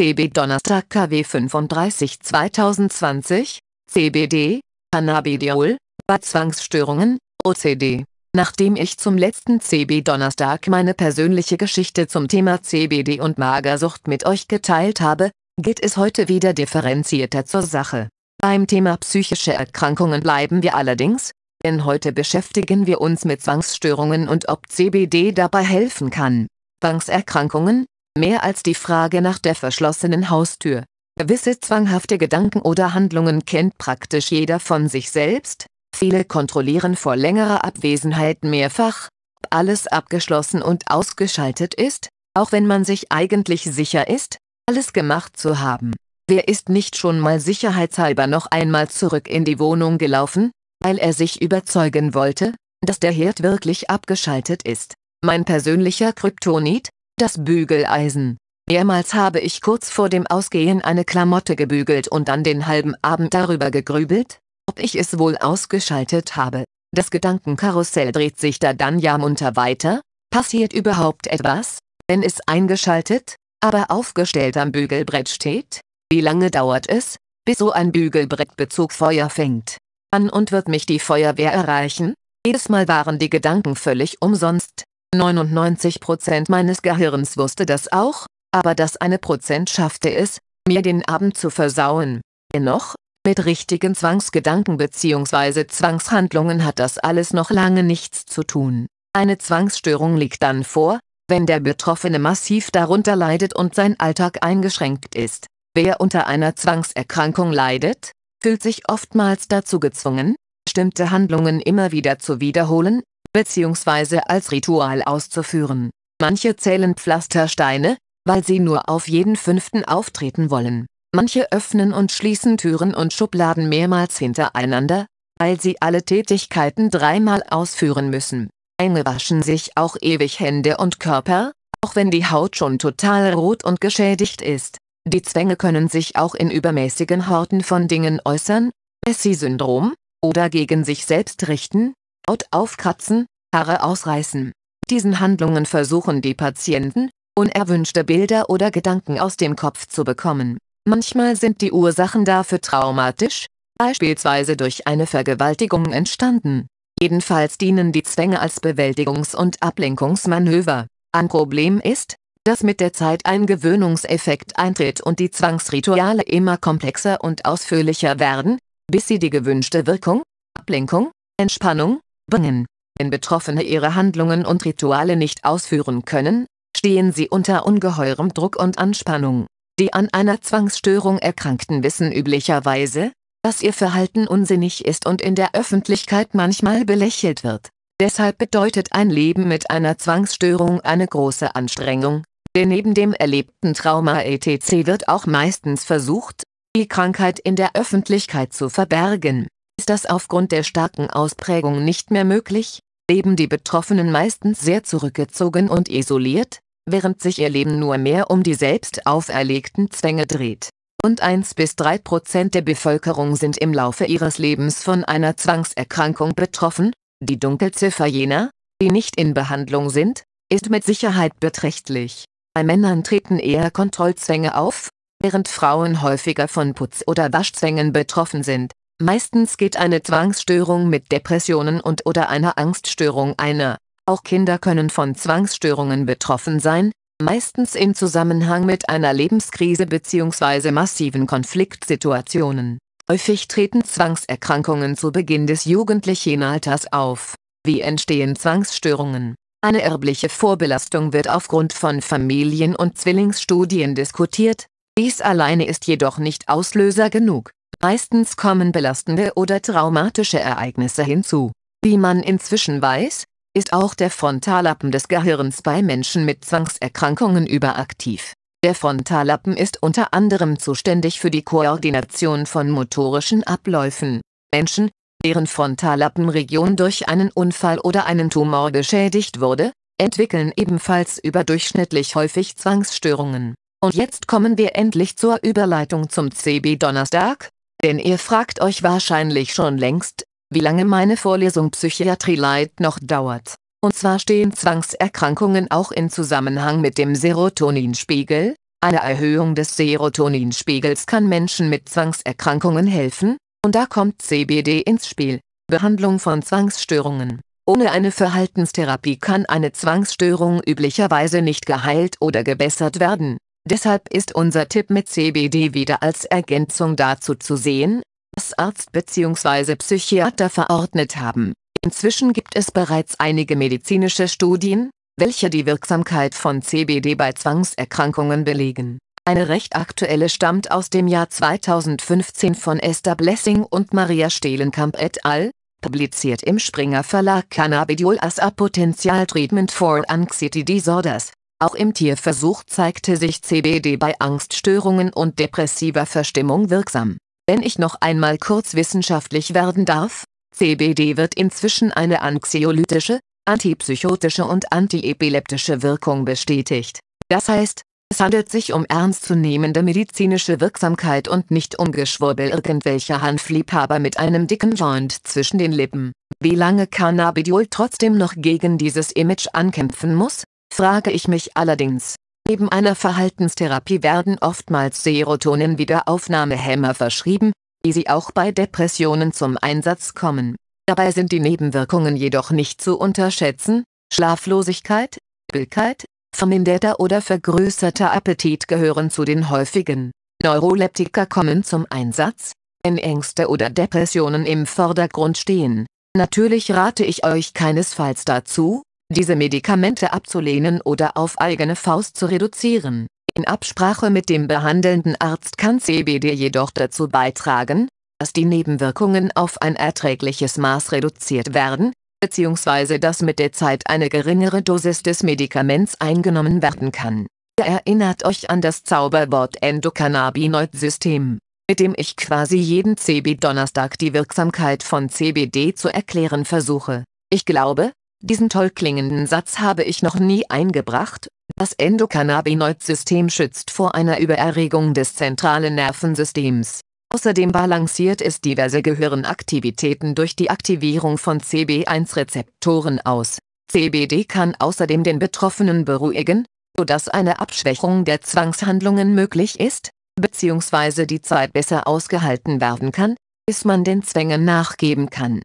CB Donnerstag KW 35 2020, CBD, Cannabidiol, bei Zwangsstörungen, OCD. Nachdem ich zum letzten CB Donnerstag meine persönliche Geschichte zum Thema CBD und Magersucht mit euch geteilt habe, geht es heute wieder differenzierter zur Sache. Beim Thema psychische Erkrankungen bleiben wir allerdings, denn heute beschäftigen wir uns mit Zwangsstörungen und ob CBD dabei helfen kann. Zwangserkrankungen, mehr als die Frage nach der verschlossenen Haustür. Gewisse zwanghafte Gedanken oder Handlungen kennt praktisch jeder von sich selbst, viele kontrollieren vor längerer Abwesenheit mehrfach, ob alles abgeschlossen und ausgeschaltet ist, auch wenn man sich eigentlich sicher ist, alles gemacht zu haben. Wer ist nicht schon mal sicherheitshalber noch einmal zurück in die Wohnung gelaufen, weil er sich überzeugen wollte, dass der Herd wirklich abgeschaltet ist? Mein persönlicher Kryptonit, das Bügeleisen. Mehrmals habe ich kurz vor dem Ausgehen eine Klamotte gebügelt und dann den halben Abend darüber gegrübelt, ob ich es wohl ausgeschaltet habe. Das Gedankenkarussell dreht sich da dann ja munter weiter. Passiert überhaupt etwas, wenn es eingeschaltet, aber aufgestellt am Bügelbrett steht? Wie lange dauert es, bis so ein Bügelbrettbezug Feuer fängt? Wann und wird mich die Feuerwehr erreichen? Jedes Mal waren die Gedanken völlig umsonst. 99% meines Gehirns wusste das auch, aber das eine Prozent schaffte es, mir den Abend zu versauen. Dennoch, mit richtigen Zwangsgedanken bzw. Zwangshandlungen hat das alles noch lange nichts zu tun. Eine Zwangsstörung liegt dann vor, wenn der Betroffene massiv darunter leidet und sein Alltag eingeschränkt ist. Wer unter einer Zwangserkrankung leidet, fühlt sich oftmals dazu gezwungen, bestimmte Handlungen immer wieder zu wiederholen, bzw. als Ritual auszuführen. Manche zählen Pflastersteine, weil sie nur auf jeden fünften auftreten wollen. Manche öffnen und schließen Türen und Schubladen mehrmals hintereinander, weil sie alle Tätigkeiten dreimal ausführen müssen. Einige waschen sich auch ewig Hände und Körper, auch wenn die Haut schon total rot und geschädigt ist. Die Zwänge können sich auch in übermäßigen Horten von Dingen äußern, Messi-Syndrom, oder gegen sich selbst richten, Haut aufkratzen, Haare ausreißen. Diesen Handlungen versuchen die Patienten, unerwünschte Bilder oder Gedanken aus dem Kopf zu bekommen. Manchmal sind die Ursachen dafür traumatisch, beispielsweise durch eine Vergewaltigung entstanden. Jedenfalls dienen die Zwänge als Bewältigungs- und Ablenkungsmanöver. Ein Problem ist, dass mit der Zeit ein Gewöhnungseffekt eintritt und die Zwangsrituale immer komplexer und ausführlicher werden, bis sie die gewünschte Wirkung, Ablenkung, Entspannung, bringen. Wenn Betroffene ihre Handlungen und Rituale nicht ausführen können, stehen sie unter ungeheurem Druck und Anspannung. Die an einer Zwangsstörung Erkrankten wissen üblicherweise, dass ihr Verhalten unsinnig ist und in der Öffentlichkeit manchmal belächelt wird. Deshalb bedeutet ein Leben mit einer Zwangsstörung eine große Anstrengung, denn neben dem erlebten Trauma etc. wird auch meistens versucht, die Krankheit in der Öffentlichkeit zu verbergen ist das aufgrund der starken Ausprägung nicht mehr möglich, leben die Betroffenen meistens sehr zurückgezogen und isoliert, während sich ihr Leben nur mehr um die selbst auferlegten Zwänge dreht. Und 1 bis 3 Prozent der Bevölkerung sind im Laufe ihres Lebens von einer Zwangserkrankung betroffen, die Dunkelziffer jener, die nicht in Behandlung sind, ist mit Sicherheit beträchtlich. Bei Männern treten eher Kontrollzwänge auf, während Frauen häufiger von Putz- oder Waschzwängen betroffen sind. Meistens geht eine Zwangsstörung mit Depressionen und/oder einer Angststörung einer. Auch Kinder können von Zwangsstörungen betroffen sein, meistens im Zusammenhang mit einer Lebenskrise bzw. massiven Konfliktsituationen. Häufig treten Zwangserkrankungen zu Beginn des jugendlichen Alters auf. Wie entstehen Zwangsstörungen? Eine erbliche Vorbelastung wird aufgrund von Familien- und Zwillingsstudien diskutiert, dies alleine ist jedoch nicht Auslöser genug. Meistens kommen belastende oder traumatische Ereignisse hinzu. Wie man inzwischen weiß, ist auch der Frontallappen des Gehirns bei Menschen mit Zwangserkrankungen überaktiv. Der Frontallappen ist unter anderem zuständig für die Koordination von motorischen Abläufen. Menschen, deren Frontallappenregion durch einen Unfall oder einen Tumor beschädigt wurde, entwickeln ebenfalls überdurchschnittlich häufig Zwangsstörungen. Und jetzt kommen wir endlich zur Überleitung zum CB Donnerstag, denn ihr fragt euch wahrscheinlich schon längst, wie lange meine Vorlesung Psychiatrie Leid noch dauert. Und zwar stehen Zwangserkrankungen auch in Zusammenhang mit dem Serotoninspiegel. Eine Erhöhung des Serotoninspiegels kann Menschen mit Zwangserkrankungen helfen, und da kommt CBD ins Spiel. Behandlung von Zwangsstörungen. Ohne eine Verhaltenstherapie kann eine Zwangsstörung üblicherweise nicht geheilt oder gebessert werden. Deshalb ist unser Tipp mit CBD wieder als Ergänzung dazu zu sehen, was Arzt bzw. Psychiater verordnet haben. Inzwischen gibt es bereits einige medizinische Studien, welche die Wirksamkeit von CBD bei Zwangserkrankungen belegen. Eine recht aktuelle stammt aus dem Jahr 2015 von Esther Blessing und Maria Stehlenkamp et al., publiziert im Springer Verlag Cannabidiol as a Potential Treatment for Anxiety Disorders. Auch im Tierversuch zeigte sich CBD bei Angststörungen und depressiver Verstimmung wirksam. Wenn ich noch einmal kurz wissenschaftlich werden darf, CBD wird inzwischen eine anxiolytische, antipsychotische und antiepileptische Wirkung bestätigt. Das heißt, es handelt sich um ernstzunehmende medizinische Wirksamkeit und nicht um Geschwurbel irgendwelcher Hanfliebhaber mit einem dicken Joint zwischen den Lippen. Wie lange Cannabidiol trotzdem noch gegen dieses Image ankämpfen muss, frage ich mich allerdings. Neben einer Verhaltenstherapie werden oftmals Serotonin-Wiederaufnahmehämmer verschrieben, die sie auch bei Depressionen zum Einsatz kommen. Dabei sind die Nebenwirkungen jedoch nicht zu unterschätzen, Schlaflosigkeit, Übelkeit, verminderter oder vergrößerter Appetit gehören zu den häufigen. Neuroleptika kommen zum Einsatz, wenn Ängste oder Depressionen im Vordergrund stehen. Natürlich rate ich euch keinesfalls dazu, diese Medikamente abzulehnen oder auf eigene Faust zu reduzieren. In Absprache mit dem behandelnden Arzt kann CBD jedoch dazu beitragen, dass die Nebenwirkungen auf ein erträgliches Maß reduziert werden, bzw. dass mit der Zeit eine geringere Dosis des Medikaments eingenommen werden kann. Erinnert euch an das Zauberwort Endocannabinoid-System, mit dem ich quasi jeden CB-Donnerstag die Wirksamkeit von CBD zu erklären versuche. Ich glaube, diesen toll klingenden Satz habe ich noch nie eingebracht. Das Endokannabinoid-System schützt vor einer Übererregung des zentralen Nervensystems. Außerdem balanciert es diverse Gehirnaktivitäten durch die Aktivierung von CB1-Rezeptoren aus. CBD kann außerdem den Betroffenen beruhigen, sodass eine Abschwächung der Zwangshandlungen möglich ist, bzw. die Zeit besser ausgehalten werden kann, bis man den Zwängen nachgeben kann.